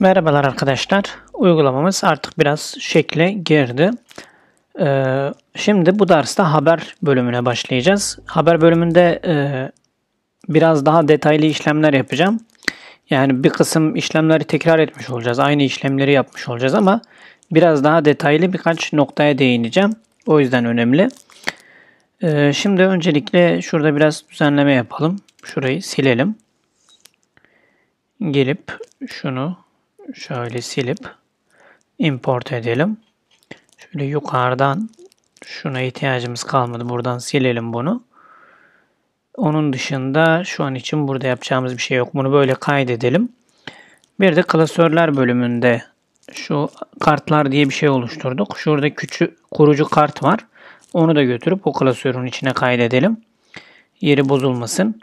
Merhabalar arkadaşlar. Uygulamamız artık biraz şekle girdi. Ee, şimdi bu derste haber bölümüne başlayacağız. Haber bölümünde e, biraz daha detaylı işlemler yapacağım. Yani bir kısım işlemleri tekrar etmiş olacağız. Aynı işlemleri yapmış olacağız ama biraz daha detaylı birkaç noktaya değineceğim. O yüzden önemli. Ee, şimdi öncelikle şurada biraz düzenleme yapalım. Şurayı silelim. Gelip şunu şöyle silip import edelim. Şöyle yukarıdan şuna ihtiyacımız kalmadı. Buradan silelim bunu. Onun dışında şu an için burada yapacağımız bir şey yok. Bunu böyle kaydedelim. Bir de klasörler bölümünde şu kartlar diye bir şey oluşturduk. Şurada küçük kurucu kart var. Onu da götürüp o klasörün içine kaydedelim. Yeri bozulmasın.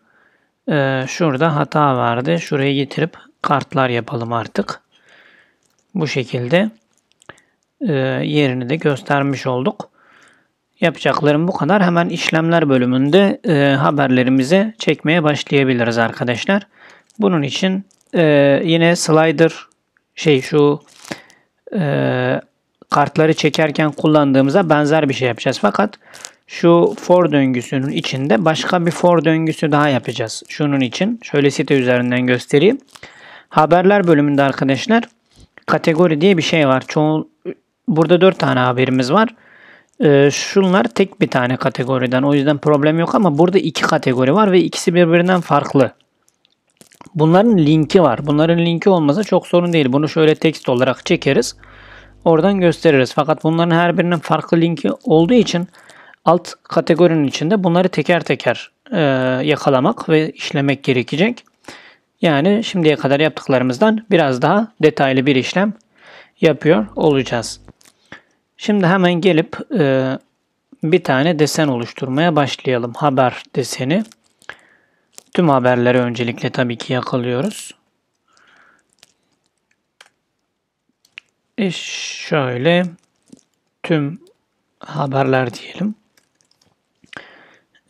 Ee, şurada hata vardı. Şuraya getirip kartlar yapalım artık bu şekilde e, yerini de göstermiş olduk. Yapacaklarım bu kadar. Hemen işlemler bölümünde e, haberlerimizi çekmeye başlayabiliriz arkadaşlar. Bunun için e, yine slider şey şu e, kartları çekerken kullandığımıza benzer bir şey yapacağız. Fakat şu for döngüsünün içinde başka bir for döngüsü daha yapacağız. Şunun için şöyle site üzerinden göstereyim. Haberler bölümünde arkadaşlar kategori diye bir şey var. Çoğu burada dört tane haberimiz var. Ee, şunlar tek bir tane kategoriden. O yüzden problem yok ama burada iki kategori var ve ikisi birbirinden farklı. Bunların linki var. Bunların linki olmasa çok sorun değil. Bunu şöyle tekst olarak çekeriz. Oradan gösteririz. Fakat bunların her birinin farklı linki olduğu için alt kategorinin içinde bunları teker teker e, yakalamak ve işlemek gerekecek. Yani şimdiye kadar yaptıklarımızdan biraz daha detaylı bir işlem yapıyor olacağız. Şimdi hemen gelip e, bir tane desen oluşturmaya başlayalım. Haber deseni. Tüm haberleri öncelikle tabii ki yakalıyoruz. E şöyle tüm haberler diyelim.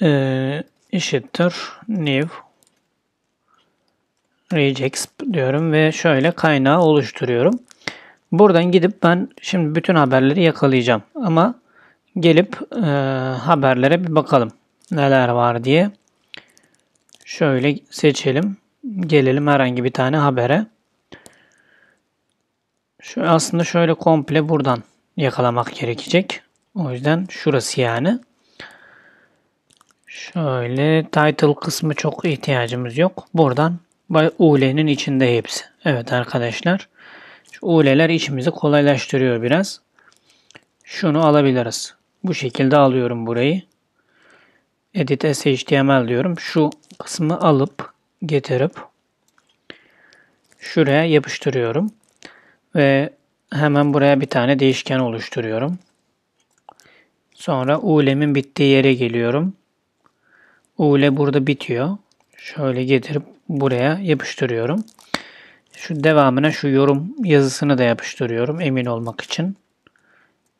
E, eşittir new Rejex diyorum ve şöyle kaynağı oluşturuyorum. Buradan gidip ben şimdi bütün haberleri yakalayacağım. Ama gelip e, haberlere bir bakalım. Neler var diye. Şöyle seçelim. Gelelim herhangi bir tane habere. Şu aslında şöyle komple buradan yakalamak gerekecek. O yüzden şurası yani. Şöyle title kısmı çok ihtiyacımız yok. Buradan Ule'nin içinde hepsi. Evet arkadaşlar. Şu uleler işimizi kolaylaştırıyor biraz. Şunu alabiliriz. Bu şekilde alıyorum burayı. Edit SHTML diyorum. Şu kısmı alıp getirip şuraya yapıştırıyorum. Ve hemen buraya bir tane değişken oluşturuyorum. Sonra ulemin bittiği yere geliyorum. Ule burada bitiyor. Şöyle getirip buraya yapıştırıyorum. Şu devamına şu yorum yazısını da yapıştırıyorum emin olmak için.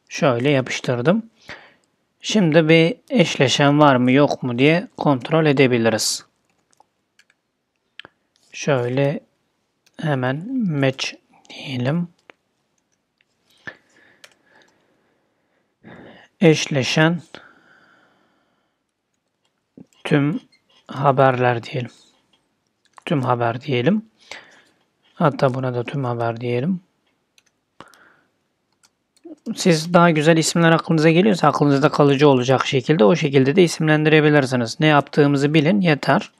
Şöyle yapıştırdım. Şimdi bir eşleşen var mı yok mu diye kontrol edebiliriz. Şöyle hemen match diyelim. Eşleşen tüm haberler diyelim tüm haber diyelim. Hatta buna da tüm haber diyelim. Siz daha güzel isimler aklınıza geliyorsa aklınızda kalıcı olacak şekilde o şekilde de isimlendirebilirsiniz. Ne yaptığımızı bilin yeter.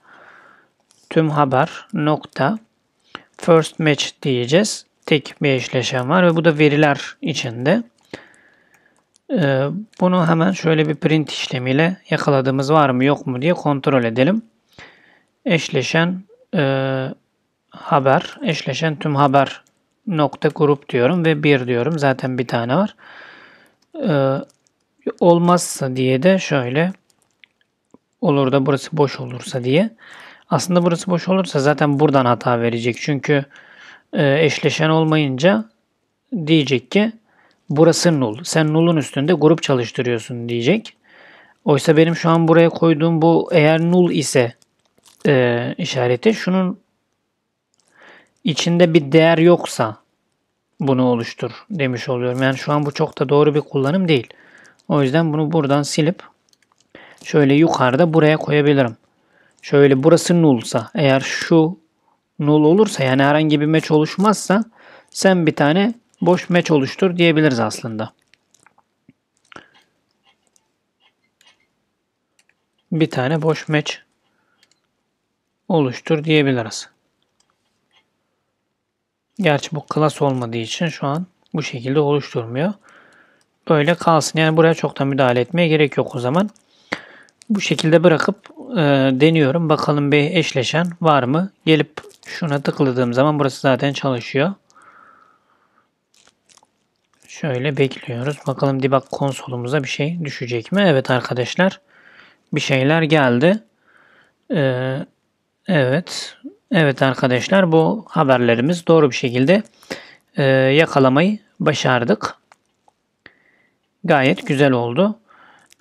Tüm haber nokta first match diyeceğiz. Tek bir eşleşen var ve bu da veriler içinde. Ee, bunu hemen şöyle bir print işlemiyle yakaladığımız var mı yok mu diye kontrol edelim. Eşleşen e, haber, eşleşen tüm haber nokta grup diyorum ve bir diyorum. Zaten bir tane var. E, olmazsa diye de şöyle olur da burası boş olursa diye. Aslında burası boş olursa zaten buradan hata verecek. Çünkü e, eşleşen olmayınca diyecek ki burası null. Sen null'un üstünde grup çalıştırıyorsun diyecek. Oysa benim şu an buraya koyduğum bu eğer null ise e, işareti şunun içinde bir değer yoksa bunu oluştur demiş oluyorum. Yani şu an bu çok da doğru bir kullanım değil. O yüzden bunu buradan silip şöyle yukarıda buraya koyabilirim. Şöyle burası nullsa eğer şu null olursa yani herhangi bir meç oluşmazsa sen bir tane boş meç oluştur diyebiliriz aslında. Bir tane boş meç oluştur diyebiliriz. Gerçi bu klas olmadığı için şu an bu şekilde oluşturmuyor. Böyle kalsın. Yani buraya çok da müdahale etmeye gerek yok o zaman. Bu şekilde bırakıp e, deniyorum. Bakalım bir eşleşen var mı? Gelip şuna tıkladığım zaman burası zaten çalışıyor. Şöyle bekliyoruz. Bakalım debug konsolumuza bir şey düşecek mi? Evet arkadaşlar bir şeyler geldi. Ee, Evet. Evet arkadaşlar bu haberlerimiz doğru bir şekilde e, yakalamayı başardık. Gayet güzel oldu.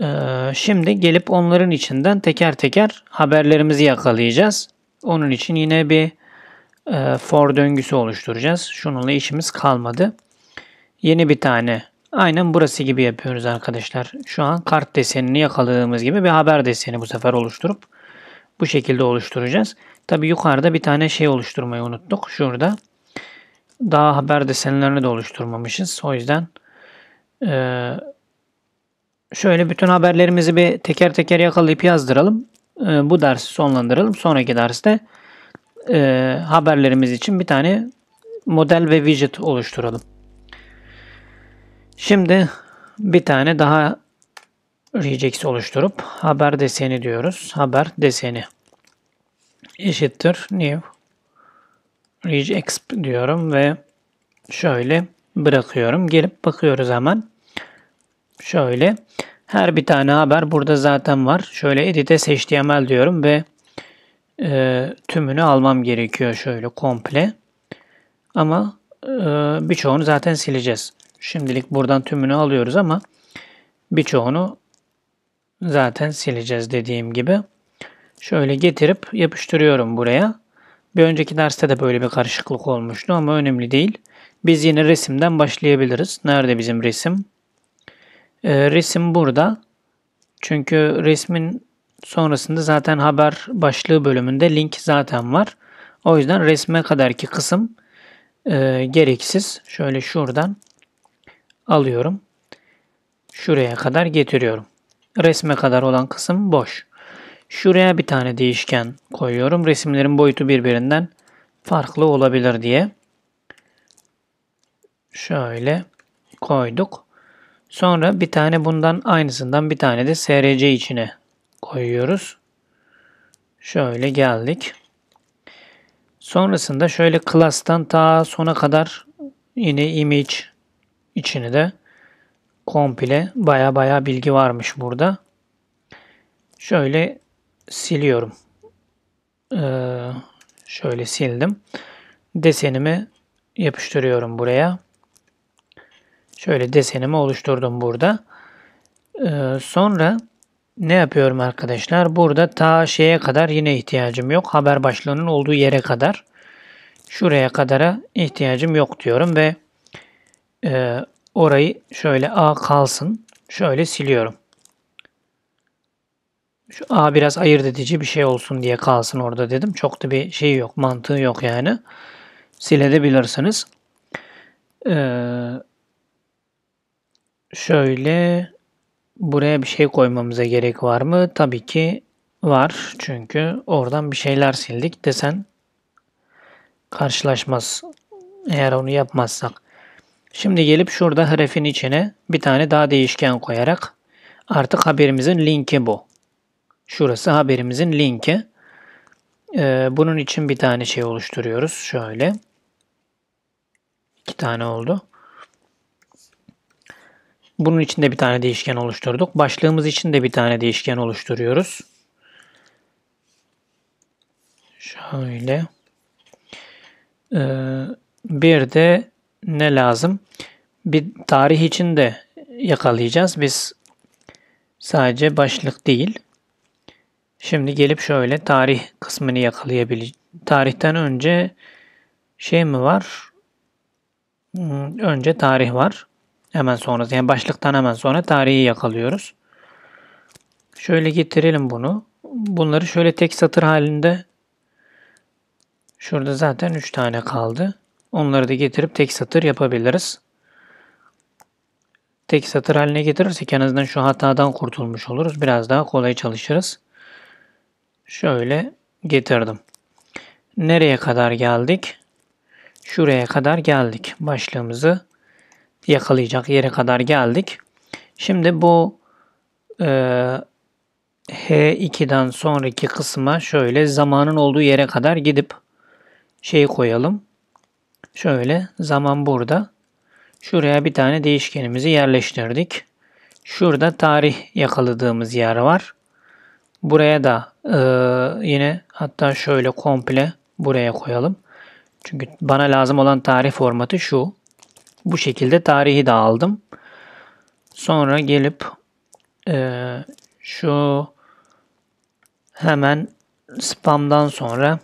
E, şimdi gelip onların içinden teker teker haberlerimizi yakalayacağız. Onun için yine bir e, for döngüsü oluşturacağız. Şununla işimiz kalmadı. Yeni bir tane aynen burası gibi yapıyoruz arkadaşlar. Şu an kart desenini yakaladığımız gibi bir haber deseni bu sefer oluşturup bu şekilde oluşturacağız. Tabi yukarıda bir tane şey oluşturmayı unuttuk. Şurada. Daha haber desenlerini de oluşturmamışız. O yüzden e, şöyle bütün haberlerimizi bir teker teker yakalayıp yazdıralım. E, bu dersi sonlandıralım. Sonraki derste e, haberlerimiz için bir tane model ve widget oluşturalım. Şimdi bir tane daha regex oluşturup haber deseni diyoruz. Haber deseni eşittir new regex diyorum ve şöyle bırakıyorum. Gelip bakıyoruz hemen. Şöyle her bir tane haber burada zaten var. Şöyle edit'e html diyorum ve e, tümünü almam gerekiyor şöyle komple. Ama e, birçoğunu zaten sileceğiz. Şimdilik buradan tümünü alıyoruz ama birçoğunu zaten sileceğiz dediğim gibi. Şöyle getirip yapıştırıyorum buraya. Bir önceki derste de böyle bir karışıklık olmuştu ama önemli değil. Biz yine resimden başlayabiliriz. Nerede bizim resim? Ee, resim burada. Çünkü resmin sonrasında zaten haber başlığı bölümünde link zaten var. O yüzden resme kadarki kısım e, gereksiz. Şöyle şuradan alıyorum. Şuraya kadar getiriyorum. Resme kadar olan kısım boş. Şuraya bir tane değişken koyuyorum. Resimlerin boyutu birbirinden farklı olabilir diye. Şöyle koyduk. Sonra bir tane bundan aynısından bir tane de SRC içine koyuyoruz. Şöyle geldik. Sonrasında şöyle class'tan ta sona kadar yine image içini de komple baya baya bilgi varmış burada. Şöyle siliyorum. Ee, şöyle sildim. Desenimi yapıştırıyorum buraya. Şöyle desenimi oluşturdum burada. Ee, sonra ne yapıyorum arkadaşlar? Burada ta şeye kadar yine ihtiyacım yok. Haber başlığının olduğu yere kadar. Şuraya kadara ihtiyacım yok diyorum ve e, Orayı şöyle A kalsın. Şöyle siliyorum. Şu A biraz ayırt edici bir şey olsun diye kalsın orada dedim. Çok da bir şey yok. Mantığı yok yani. Silebilirsiniz. Ee, şöyle buraya bir şey koymamıza gerek var mı? Tabii ki var. Çünkü oradan bir şeyler sildik desen karşılaşmaz. Eğer onu yapmazsak. Şimdi gelip şurada harfin içine bir tane daha değişken koyarak artık haberimizin linki bu. Şurası haberimizin linki. Ee, bunun için bir tane şey oluşturuyoruz. Şöyle. iki tane oldu. Bunun için de bir tane değişken oluşturduk. Başlığımız için de bir tane değişken oluşturuyoruz. Şöyle. Ee, bir de ne lazım? Bir tarih için de yakalayacağız. Biz sadece başlık değil. Şimdi gelip şöyle tarih kısmını yakalayabilir. Tarihten önce şey mi var? Hmm, önce tarih var. Hemen sonrası yani başlıktan hemen sonra tarihi yakalıyoruz. Şöyle getirelim bunu. Bunları şöyle tek satır halinde şurada zaten 3 tane kaldı. Onları da getirip tek satır yapabiliriz. Tek satır haline getirirsek en azından şu hatadan kurtulmuş oluruz. Biraz daha kolay çalışırız. Şöyle getirdim. Nereye kadar geldik? Şuraya kadar geldik. Başlığımızı yakalayacak yere kadar geldik. Şimdi bu e, H2'den sonraki kısma şöyle zamanın olduğu yere kadar gidip şey koyalım. Şöyle zaman burada. Şuraya bir tane değişkenimizi yerleştirdik. Şurada tarih yakaladığımız yer var. Buraya da e, yine hatta şöyle komple buraya koyalım. Çünkü bana lazım olan tarih formatı şu. Bu şekilde tarihi de aldım. Sonra gelip e, şu hemen spamdan sonra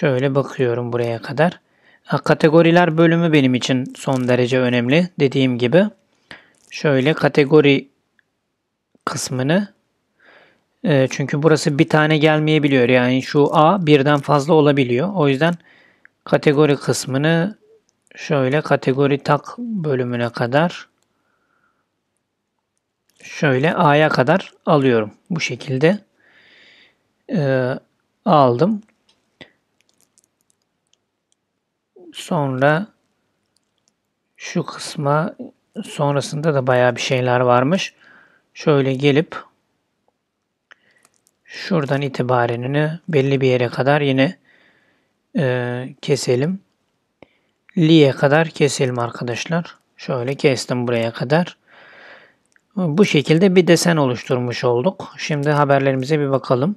Şöyle bakıyorum buraya kadar. Kategoriler bölümü benim için son derece önemli dediğim gibi. Şöyle kategori kısmını e, çünkü burası bir tane gelmeyebiliyor. Yani şu A birden fazla olabiliyor. O yüzden kategori kısmını şöyle kategori tak bölümüne kadar şöyle A'ya kadar alıyorum. Bu şekilde e, aldım. Sonra şu kısma sonrasında da bayağı bir şeyler varmış. Şöyle gelip şuradan itibarenini belli bir yere kadar yine e, keselim. Li'ye kadar keselim arkadaşlar. Şöyle kestim buraya kadar. Bu şekilde bir desen oluşturmuş olduk. Şimdi haberlerimize bir bakalım.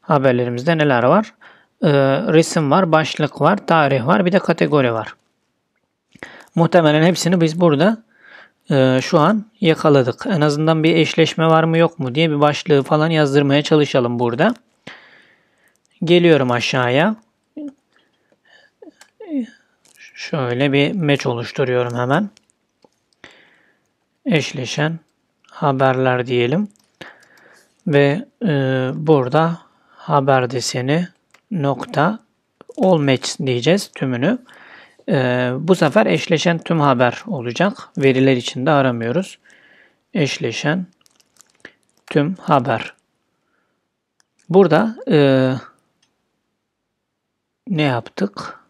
Haberlerimizde neler var? e, resim var, başlık var, tarih var, bir de kategori var. Muhtemelen hepsini biz burada e, şu an yakaladık. En azından bir eşleşme var mı yok mu diye bir başlığı falan yazdırmaya çalışalım burada. Geliyorum aşağıya. Şöyle bir meç oluşturuyorum hemen. Eşleşen haberler diyelim. Ve e, burada haber deseni nokta all match diyeceğiz tümünü. Ee, bu sefer eşleşen tüm haber olacak. Veriler içinde aramıyoruz. Eşleşen tüm haber. Burada e, ne yaptık?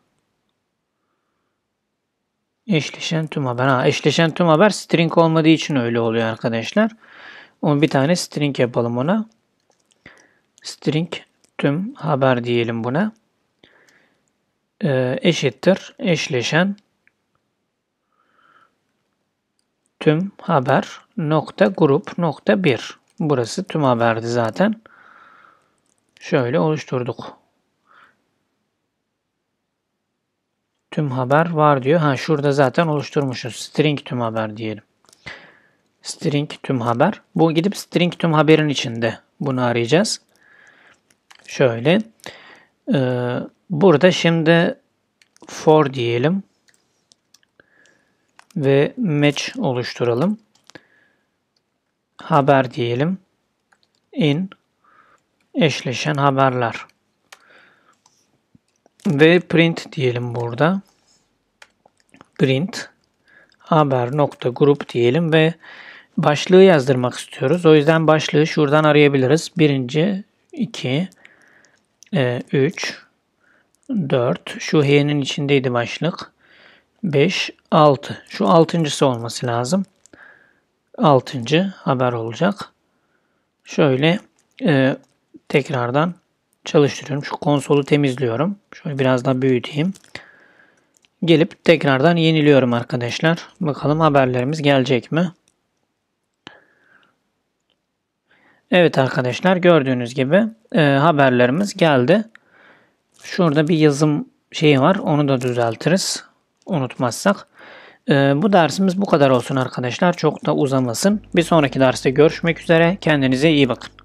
Eşleşen tüm haber. Ha, eşleşen tüm haber string olmadığı için öyle oluyor arkadaşlar. Onu bir tane string yapalım ona. String tüm haber diyelim buna. E, eşittir eşleşen tüm haber nokta grup nokta bir. Burası tüm haberdi zaten. Şöyle oluşturduk. Tüm haber var diyor. Ha şurada zaten oluşturmuşuz. String tüm haber diyelim. String tüm haber. Bu gidip string tüm haberin içinde bunu arayacağız. Şöyle. Ee, burada şimdi for diyelim. Ve match oluşturalım. Haber diyelim. In eşleşen haberler. Ve print diyelim burada. Print haber nokta grup diyelim ve başlığı yazdırmak istiyoruz. O yüzden başlığı şuradan arayabiliriz. Birinci, iki, 3, e, 4. Şu H'nin içindeydi başlık. 5, 6. Şu altıncısı olması lazım. Altıncı haber olacak. Şöyle e, tekrardan çalıştırıyorum. Şu konsolu temizliyorum. Şöyle biraz daha büyüteyim. Gelip tekrardan yeniliyorum arkadaşlar. Bakalım haberlerimiz gelecek mi? Evet arkadaşlar gördüğünüz gibi e, haberlerimiz geldi. Şurada bir yazım şeyi var. Onu da düzeltiriz. Unutmazsak. E, bu dersimiz bu kadar olsun arkadaşlar. Çok da uzamasın. Bir sonraki derste görüşmek üzere. Kendinize iyi bakın.